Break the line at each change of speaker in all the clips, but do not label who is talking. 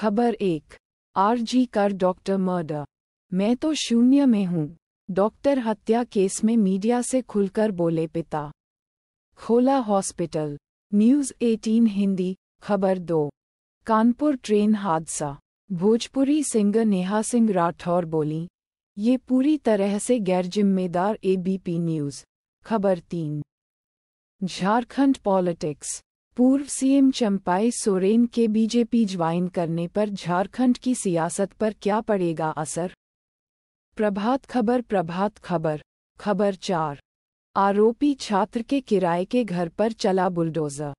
खबर एक आरजी कर डॉक्टर मर्डर मैं तो शून्य में हूँ डॉक्टर हत्या केस में मीडिया से खुलकर बोले पिता खोला हॉस्पिटल न्यूज़ 18 हिंदी खबर दो कानपुर ट्रेन हादसा भोजपुरी सिंगर नेहा सिंह राठौर बोली ये पूरी तरह से गैर जिम्मेदार एबीपी न्यूज़ खबर तीन झारखंड पॉलिटिक्स पूर्व सीएम चंपाई सोरेन के बीजेपी ज्वाइन करने पर झारखंड की सियासत पर क्या पड़ेगा असर प्रभात खबर प्रभात खबर खबर चार आरोपी छात्र के किराए के घर पर चला बुलडोजर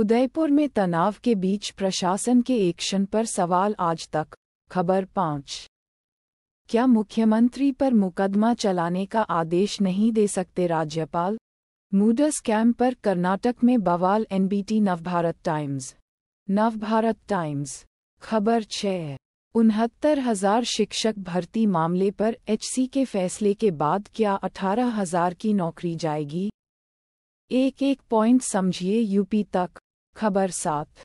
उदयपुर में तनाव के बीच प्रशासन के एक्शन पर सवाल आज तक खबर पाँच क्या मुख्यमंत्री पर मुकदमा चलाने का आदेश नहीं दे सकते राज्यपाल मूडस स्कैम पर कर्नाटक में बवाल NBT Navbharat Times Navbharat Times खबर छः उनहत्तर हजार शिक्षक भर्ती मामले पर एचसी के फैसले के बाद क्या अठारह हजार की नौकरी जाएगी एक एक पॉइंट समझिए यूपी तक खबर सात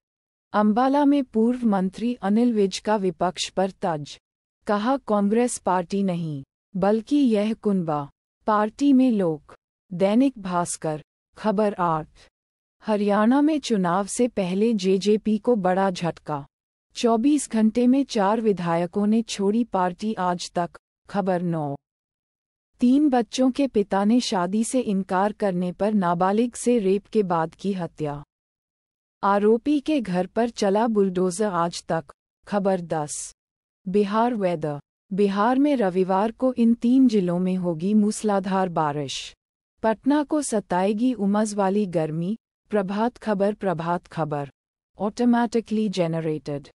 अंबाला में पूर्व मंत्री अनिल विज का विपक्ष पर तज कहा कांग्रेस पार्टी नहीं बल्कि यह कुनबा पार्टी में लोक दैनिक भास्कर खबर आठ हरियाणा में चुनाव से पहले जेजेपी को बड़ा झटका 24 घंटे में चार विधायकों ने छोड़ी पार्टी आज तक खबर नौ तीन बच्चों के पिता ने शादी से इनकार करने पर नाबालिग से रेप के बाद की हत्या आरोपी के घर पर चला बुलडोजर आज तक खबर दस बिहार वेदर बिहार में रविवार को इन तीन जिलों में होगी मूसलाधार बारिश पटना को सताएगी उमस वाली गर्मी प्रभात खबर प्रभात खबर ऑटोमैटिकली जेनरेटेड